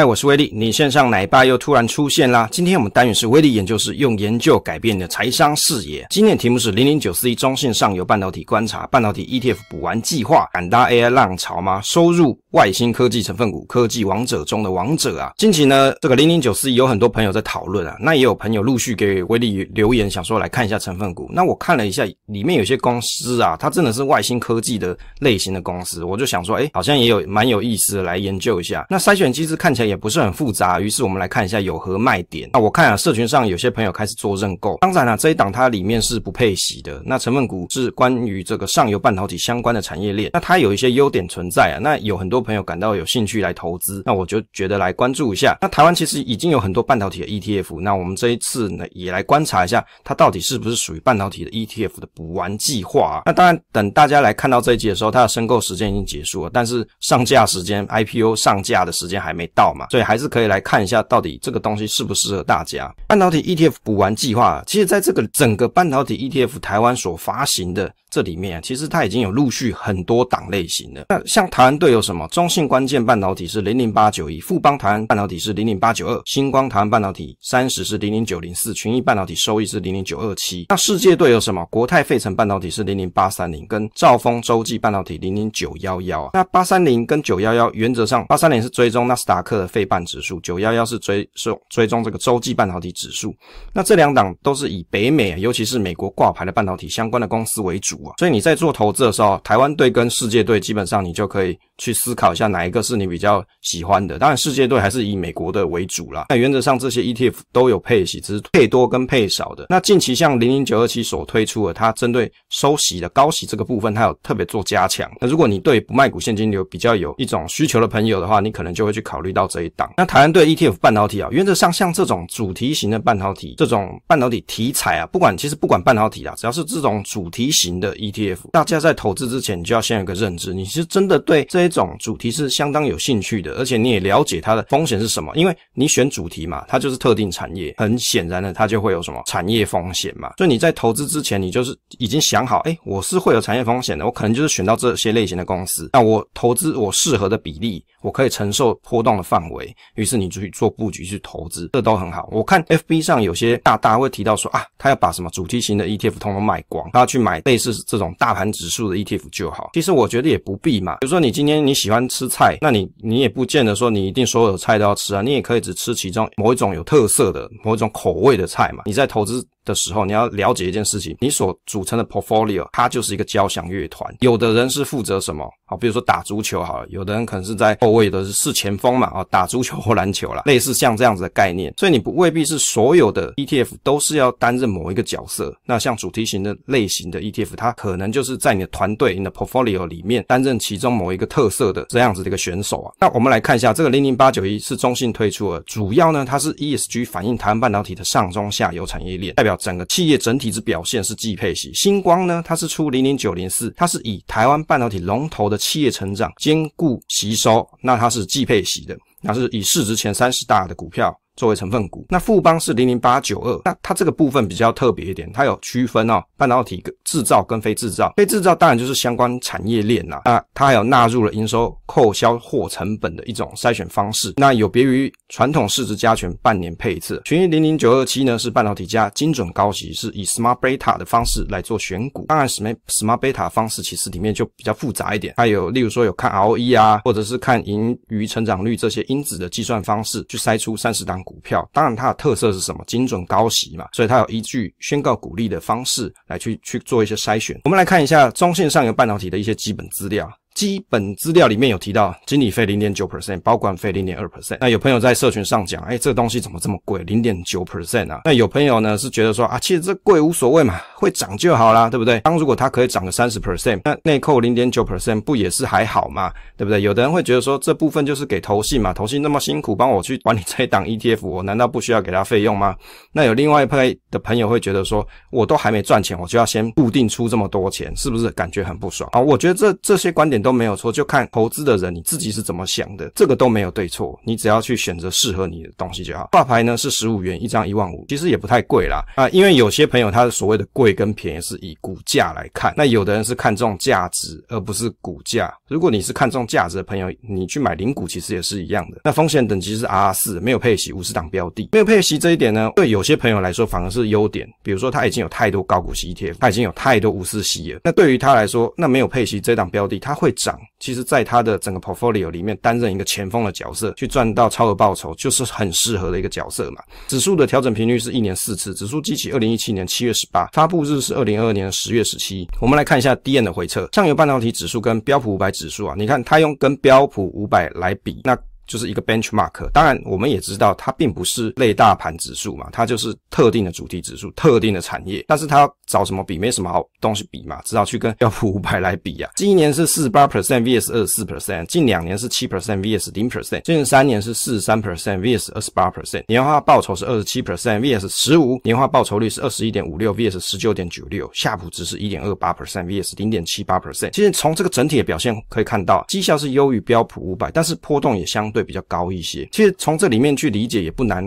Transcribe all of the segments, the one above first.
嗨，我是威力。你线上奶爸又突然出现啦！今天我们单元是威力研究室，用研究改变你的财商视野。今天的题目是零零九四一中线上游半导体观察，半导体 ETF 补完计划，敢搭 AI 浪潮吗？收入外星科技成分股，科技王者中的王者啊！近期呢，这个零零九四一有很多朋友在讨论啊，那也有朋友陆续给威力留言，想说来看一下成分股。那我看了一下，里面有些公司啊，它真的是外星科技的类型的公司，我就想说，哎，好像也有蛮有意思的，来研究一下。那筛选机制看起来。也不是很复杂，于是我们来看一下有何卖点。那我看啊，社群上有些朋友开始做认购。当然了，这一档它里面是不配息的。那成分股是关于这个上游半导体相关的产业链。那它有一些优点存在啊。那有很多朋友感到有兴趣来投资，那我就觉得来关注一下。那台湾其实已经有很多半导体的 ETF。那我们这一次呢，也来观察一下它到底是不是属于半导体的 ETF 的补完计划。那当然，等大家来看到这一集的时候，它的申购时间已经结束了，但是上架时间 IPO 上架的时间还没到。所以还是可以来看一下，到底这个东西适不适合大家。半导体 ETF 补完计划，其实在这个整个半导体 ETF 台湾所发行的。这里面其实它已经有陆续很多档类型的。那像台湾队有什么？中信关键半导体是零零八九一，富邦台湾半导体是零零八九二，星光台湾半导体三十是零零九零四，群益半导体收益是零零九二七。那世界队有什么？国泰费城半导体是零零八三零，跟兆丰洲际半导体零零九幺幺啊。那八三零跟九幺幺，原则上八三零是追踪纳斯达克的费半指数，九幺幺是追是追踪这个洲际半导体指数。那这两档都是以北美啊，尤其是美国挂牌的半导体相关的公司为主。所以你在做投资的时候，台湾队跟世界队，基本上你就可以去思考一下哪一个是你比较喜欢的。当然，世界队还是以美国的为主啦。那原则上这些 ETF 都有配息，只是配多跟配少的。那近期像零零九二七所推出的，它针对收息的高息这个部分，它有特别做加强。那如果你对不卖股现金流比较有一种需求的朋友的话，你可能就会去考虑到这一档。那台湾队 ETF 半导体啊，原则上像这种主题型的半导体，这种半导体题材啊，不管其实不管半导体啊，只要是这种主题型的。的 ETF，大家在投资之前，你就要先有个认知，你是真的对这一种主题是相当有兴趣的，而且你也了解它的风险是什么。因为你选主题嘛，它就是特定产业，很显然的，它就会有什么产业风险嘛。所以你在投资之前，你就是已经想好，哎，我是会有产业风险的，我可能就是选到这些类型的公司，那我投资我适合的比例，我可以承受波动的范围。于是你就去做布局去投资，这都很好。我看 FB 上有些大大会提到说啊，他要把什么主题型的 ETF 通通卖光，他要去买类似。这种大盘指数的 ETF 就好。其实我觉得也不必嘛。比如说，你今天你喜欢吃菜，那你你也不见得说你一定所有的菜都要吃啊。你也可以只吃其中某一种有特色的、某一种口味的菜嘛。你在投资。的时候，你要了解一件事情，你所组成的 portfolio，它就是一个交响乐团。有的人是负责什么？好，比如说打足球好了，有的人可能是在后卫的是前锋嘛，啊，打足球或篮球啦，类似像这样子的概念。所以你不未必是所有的 ETF 都是要担任某一个角色。那像主题型的类型的 ETF，它可能就是在你的团队、你的 portfolio 里面担任其中某一个特色的这样子的一个选手啊。那我们来看一下这个零零八九一是中信推出的，主要呢它是 ESG 反映台湾半导体的上中下游产业链，代表。整个企业整体之表现是绩配型，星光呢，它是出零零九零四，它是以台湾半导体龙头的企业成长兼顾吸收，那它是绩配型的，那是以市值前三十大的股票。作为成分股，那富邦是零零八九二，那它这个部分比较特别一点，它有区分哦，半导体制造跟非制造，非制造当然就是相关产业链啦，那它还有纳入了营收扣销货成本的一种筛选方式，那有别于传统市值加权半年配一次，群零零九二七呢是半导体加精准高级，是以 smart beta 的方式来做选股，当然 smart smart beta 方式其实里面就比较复杂一点，它有例如说有看 ROE 啊，或者是看盈余成长率这些因子的计算方式去筛出三十档。股票，当然它的特色是什么？精准高息嘛，所以它有依据宣告股利的方式来去去做一些筛选。我们来看一下中线上游半导体的一些基本资料。基本资料里面有提到，经理费零点九 percent，保管费零点二 percent。那有朋友在社群上讲，哎，这个东西怎么这么贵，零点九 percent 啊？那有朋友呢是觉得说，啊，其实这贵无所谓嘛，会涨就好啦，对不对？当如果它可以涨个三十 percent，那内扣零点九 percent 不也是还好嘛，对不对？有的人会觉得说，这部分就是给投信嘛，投信那么辛苦帮我去管理这一档 ETF，我难道不需要给他费用吗？那有另外一批的朋友会觉得说，我都还没赚钱，我就要先固定出这么多钱，是不是感觉很不爽啊？我觉得这这些观点都。都没有错，就看投资的人你自己是怎么想的，这个都没有对错，你只要去选择适合你的东西就好。挂牌呢是十五元一张一万五，其实也不太贵啦啊。因为有些朋友他所谓的贵跟便宜是以股价来看，那有的人是看重价值而不是股价。如果你是看重价值的朋友，你去买零股其实也是一样的。那风险等级是 R 四，没有配息，五十档标的，没有配息这一点呢，对有些朋友来说反而是优点。比如说他已经有太多高股息 ETF，他已经有太多五十息了，那对于他来说，那没有配息这档标的他会。会涨，其实在他的整个 portfolio 里面担任一个前锋的角色，去赚到超额报酬，就是很适合的一个角色嘛。指数的调整频率是一年四次，指数机器二零一七年七月十八，发布日是二零二二年十月十七。我们来看一下 D N 的回撤，上游半导体指数跟标普五百指数啊，你看它用跟标普五百来比，那。就是一个 benchmark，当然我们也知道它并不是类大盘指数嘛，它就是特定的主题指数、特定的产业，但是它找什么比？没什么好东西比嘛，只好去跟标普五百来比呀。今年是四十八 percent vs 二十四 percent，近两年是七 percent vs 零 percent，近三年是四十三 percent vs 二十八 percent，年化报酬是二十七 percent vs 十五，年化报酬率是二十一点五六 vs 十九点九六，夏普值是一点二八 percent vs 零点七八 percent。其实从这个整体的表现可以看到，绩效是优于标普五百，但是波动也相对。会比较高一些，其实从这里面去理解也不难。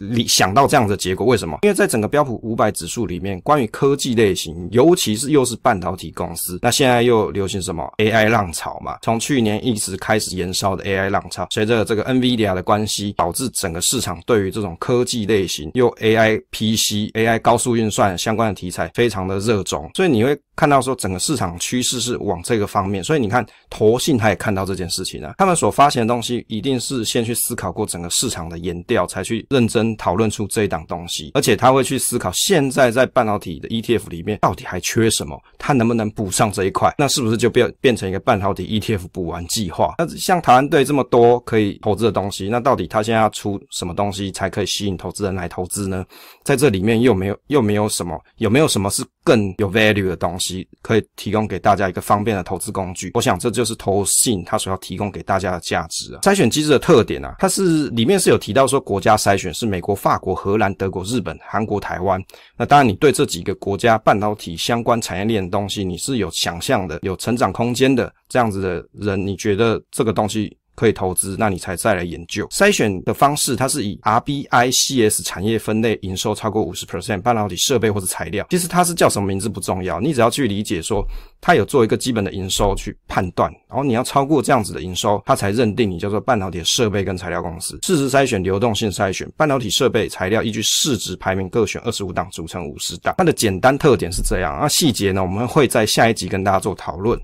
你想到这样的结果，为什么？因为在整个标普五百指数里面，关于科技类型，尤其是又是半导体公司，那现在又流行什么 AI 浪潮嘛？从去年一直开始燃烧的 AI 浪潮，随着这个 NVIDIA 的关系，导致整个市场对于这种科技类型又 AI PC、AI 高速运算相关的题材非常的热衷，所以你会看到说整个市场趋势是往这个方面。所以你看，投信他也看到这件事情了，他们所发行的东西一定是先去思考过整个市场的研调，才去认真。讨论出这一档东西，而且他会去思考现在在半导体的 ETF 里面到底还缺什么，他能不能补上这一块？那是不是就变变成一个半导体 ETF 补完计划？那像台湾队这么多可以投资的东西，那到底他现在要出什么东西才可以吸引投资人来投资呢？在这里面又没有又没有什么，有没有什么是更有 value 的东西可以提供给大家一个方便的投资工具？我想这就是投信它所要提供给大家的价值啊。筛选机制的特点啊，它是里面是有提到说国家筛选是。美国、法国、荷兰、德国、日本、韩国、台湾，那当然，你对这几个国家半导体相关产业链的东西，你是有想象的、有成长空间的这样子的人，你觉得这个东西？可以投资，那你才再来研究筛选的方式。它是以 R B I C S 产业分类营收超过五十 percent 半导体设备或者材料。其实它是叫什么名字不重要，你只要去理解说它有做一个基本的营收去判断，然后你要超过这样子的营收，它才认定你叫做半导体设备跟材料公司市值筛选、流动性筛选、半导体设备材料依据市值排名各选二十五档组成五十档。它的简单特点是这样，那细节呢，我们会在下一集跟大家做讨论。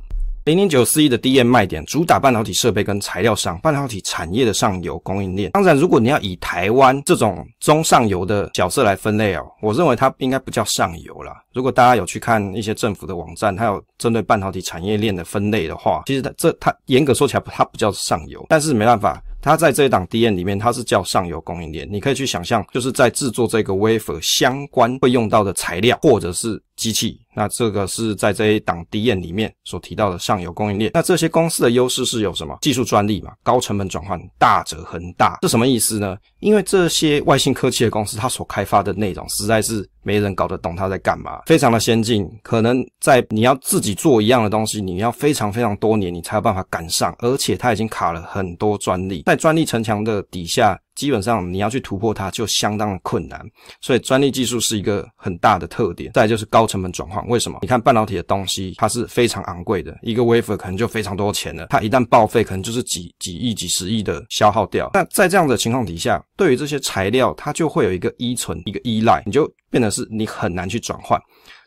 零零九四一的 DM 卖点，主打半导体设备跟材料商，半导体产业的上游供应链。当然，如果你要以台湾这种中上游的角色来分类哦，我认为它应该不叫上游啦。如果大家有去看一些政府的网站，它有针对半导体产业链的分类的话，其实它这它严格说起来，它不叫上游，但是没办法。它在这一档 D N 里面，它是叫上游供应链。你可以去想象，就是在制作这个 wafer 相关会用到的材料或者是机器。那这个是在这一档 D N 里面所提到的上游供应链。那这些公司的优势是有什么？技术专利嘛，高成本转换，大者恒大。这什么意思呢？因为这些外星科技的公司，它所开发的内容实在是没人搞得懂它在干嘛，非常的先进。可能在你要自己做一样的东西，你要非常非常多年，你才有办法赶上。而且它已经卡了很多专利。在专利城墙的底下，基本上你要去突破它就相当困难，所以专利技术是一个很大的特点。再就是高成本转换，为什么？你看半导体的东西，它是非常昂贵的，一个 wafer 可能就非常多钱了，它一旦报废，可能就是几几亿、几十亿的消耗掉。那在这样的情况底下，对于这些材料，它就会有一个依存、一个依赖，你就变得是你很难去转换。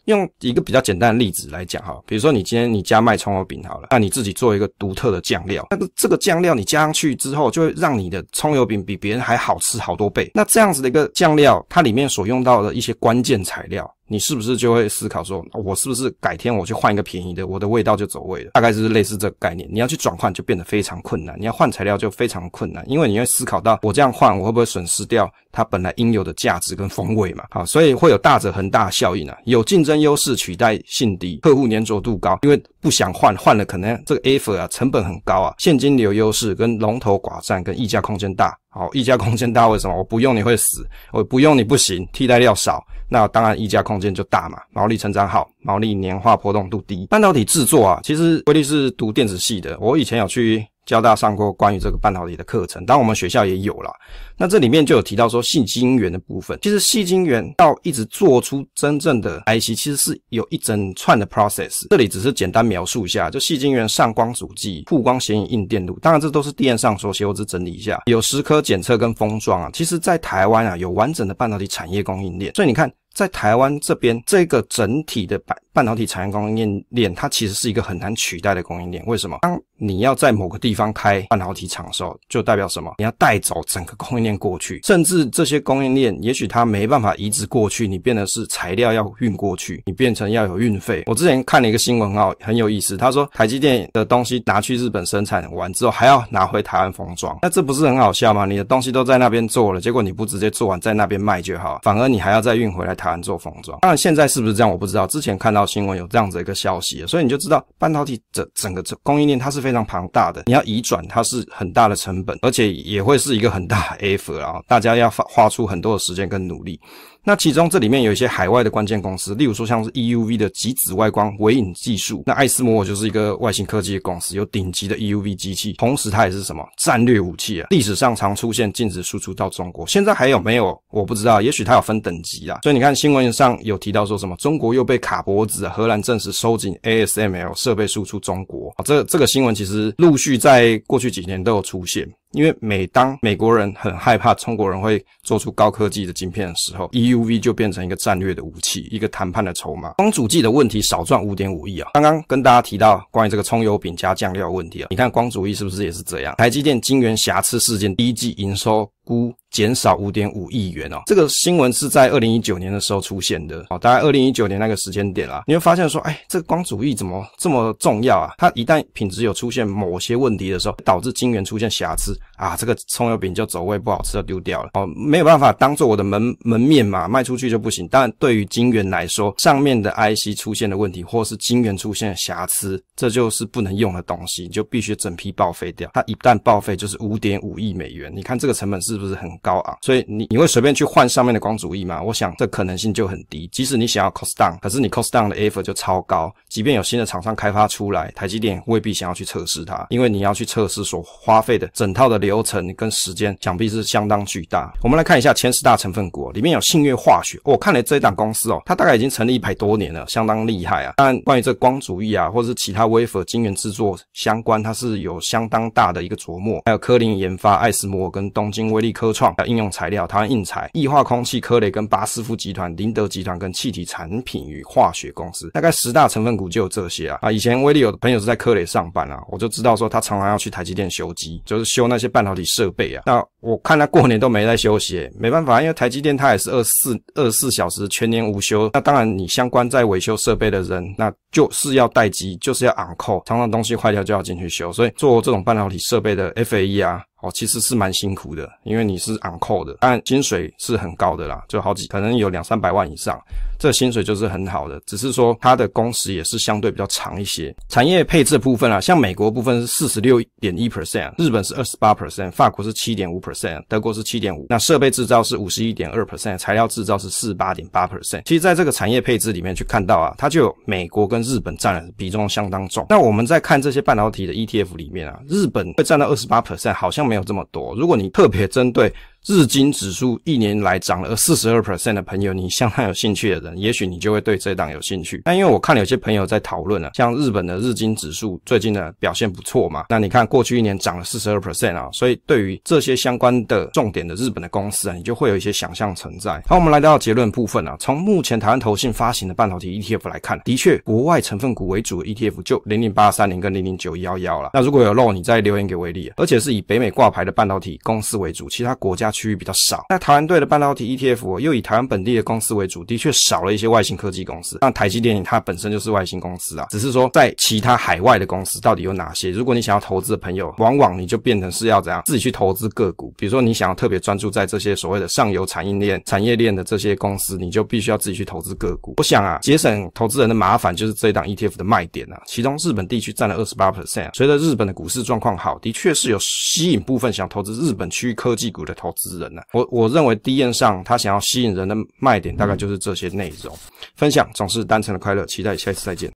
用一个比较简单的例子来讲哈，比如说你今天你家卖葱油饼好了，那你自己做一个独特的酱料，但是这个酱料你加上去之后，就会让你的葱油饼比别人还好吃好多倍。那这样子的一个酱料，它里面所用到的一些关键材料，你是不是就会思考说，我是不是改天我去换一个便宜的，我的味道就走味了？大概就是类似这个概念。你要去转换就变得非常困难，你要换材料就非常困难，因为你会思考到我这样换我会不会损失掉。它本来应有的价值跟风味嘛，好，所以会有大者恒大效应啊。有竞争优势，取代性低，客户粘着度高，因为不想换，换了可能这个 effort 啊成本很高啊。现金流优势，跟龙头寡占，跟溢价空间大。好，溢价空间大为什么？我不用你会死，我不用你不行，替代料少，那当然溢价空间就大嘛。毛利成长好，毛利年化波动度低。半导体制作啊，其实威力是读电子系的，我以前有去。交大上过关于这个半导体的课程，当然我们学校也有了。那这里面就有提到说细晶圆的部分，其实细晶圆到一直做出真正的 IC，其实是有一整串的 process。这里只是简单描述一下，就细晶圆上光阻剂、曝光显影、印电路，当然这都是电上所写，我只整理一下，有十刻、检测跟封装啊。其实，在台湾啊，有完整的半导体产业供应链，所以你看。在台湾这边，这个整体的半半导体产业供应链链，它其实是一个很难取代的供应链。为什么？当你要在某个地方开半导体厂的时候，就代表什么？你要带走整个供应链过去，甚至这些供应链，也许它没办法移植过去，你变的是材料要运过去，你变成要有运费。我之前看了一个新闻哦，很有意思。他说台积电的东西拿去日本生产完之后，还要拿回台湾封装，那这不是很好笑吗？你的东西都在那边做了，结果你不直接做完在那边卖就好，反而你还要再运回来台。来做封装，当然现在是不是这样，我不知道。之前看到新闻有这样子一个消息，所以你就知道半导体整整个这供应链它是非常庞大的，你要移转它是很大的成本，而且也会是一个很大 effort，然后大家要花花出很多的时间跟努力。那其中这里面有一些海外的关键公司，例如说像是 EUV 的极紫外光微影技术，那爱斯摩尔就是一个外星科技的公司，有顶级的 EUV 机器，同时它也是什么战略武器啊，历史上常出现禁止输出到中国。现在还有没有我不知道，也许它有分等级啦。所以你看新闻上有提到说什么中国又被卡脖子，荷兰证实收紧 ASML 设备输出中国啊，这这个新闻其实陆续在过去几年都有出现。因为每当美国人很害怕中国人会做出高科技的晶片的时候，EUV 就变成一个战略的武器，一个谈判的筹码。光主计的问题少赚五点五亿啊！刚刚跟大家提到关于这个葱油饼加酱料问题啊，你看光主计是不是也是这样？台积电晶圆瑕疵事件，第一季营收。估减少五点五亿元哦，这个新闻是在二零一九年的时候出现的，哦，大概二零一九年那个时间点啊，你会发现说，哎，这个光主义怎么这么重要啊？它一旦品质有出现某些问题的时候，导致晶圆出现瑕疵。啊，这个葱油饼就走味，不好吃就丢掉了哦，没有办法当做我的门门面嘛，卖出去就不行。当然，对于晶圆来说，上面的 IC 出现的问题，或是晶圆出现瑕疵，这就是不能用的东西，就必须整批报废掉。它一旦报废，就是五点五亿美元。你看这个成本是不是很高昂？所以你你会随便去换上面的光主义嘛？我想这可能性就很低。即使你想要 cost down，可是你 cost down 的 effort 就超高。即便有新的厂商开发出来，台积电未必想要去测试它，因为你要去测试所花费的整套的流。流程跟时间想必是相当巨大。我们来看一下前十大成分股，里面有信越化学。我看了这档公司哦，它大概已经成立一百多年了，相当厉害啊。但关于这光主义啊，或者是其他微的晶圆制作相关，它是有相当大的一个琢磨。还有科林研发、艾斯摩跟东京威力科创、的应用材料、台湾硬材、异化空气、科雷跟巴斯夫集团、林德集团跟气体产品与化学公司，大概十大成分股就有这些啊。啊，以前威力有的朋友是在科雷上班啊，我就知道说他常常要去台积电修机，就是修那些半。半导体设备啊，那我看他过年都没在休息，没办法，因为台积电它也是二四二四小时全年无休。那当然，你相关在维修设备的人，那就是要待机，就是要昂扣，常常东西坏掉就要进去修。所以做这种半导体设备的 FAE 啊。哦，其实是蛮辛苦的，因为你是 l 扣的，但薪水是很高的啦，就好几可能有两三百万以上，这薪水就是很好的。只是说它的工时也是相对比较长一些。产业配置的部分啊，像美国部分是四十六点一 percent，日本是二十八 percent，法国是七点五 percent，德国是七点五。那设备制造是五十一点二 percent，材料制造是四十八点八 percent。其实在这个产业配置里面去看到啊，它就有美国跟日本占比重相当重。那我们在看这些半导体的 ETF 里面啊，日本会占到二十八 percent，好像。没有这么多。如果你特别针对。日经指数一年来涨了四十二 percent 的朋友，你相当有兴趣的人，也许你就会对这档有兴趣。那因为我看有些朋友在讨论了，像日本的日经指数最近呢表现不错嘛，那你看过去一年涨了四十二 percent 啊，所以对于这些相关的重点的日本的公司啊，你就会有一些想象存在。好，我们来到结论部分啊，从目前台湾投信发行的半导体 ETF 来看，的确国外成分股为主的 ETF 就零零八三零跟零零九幺幺了。那如果有漏，你再留言给我。而且是以北美挂牌的半导体公司为主，其他国家。区域比较少，那台湾队的半导体 ETF 又以台湾本地的公司为主，的确少了一些外星科技公司，那台积电它本身就是外星公司啊，只是说在其他海外的公司到底有哪些？如果你想要投资的朋友，往往你就变成是要怎样自己去投资个股，比如说你想要特别专注在这些所谓的上游产业链产业链的这些公司，你就必须要自己去投资个股。我想啊，节省投资人的麻烦就是这档 ETF 的卖点啊。其中日本地区占了二十八 percent，随着日本的股市状况好，的确是有吸引部分想投资日本区域科技股的投。之人呢？我我认为第一眼上他想要吸引人的卖点大概就是这些内容分享，总是单纯的快乐，期待下一次再见。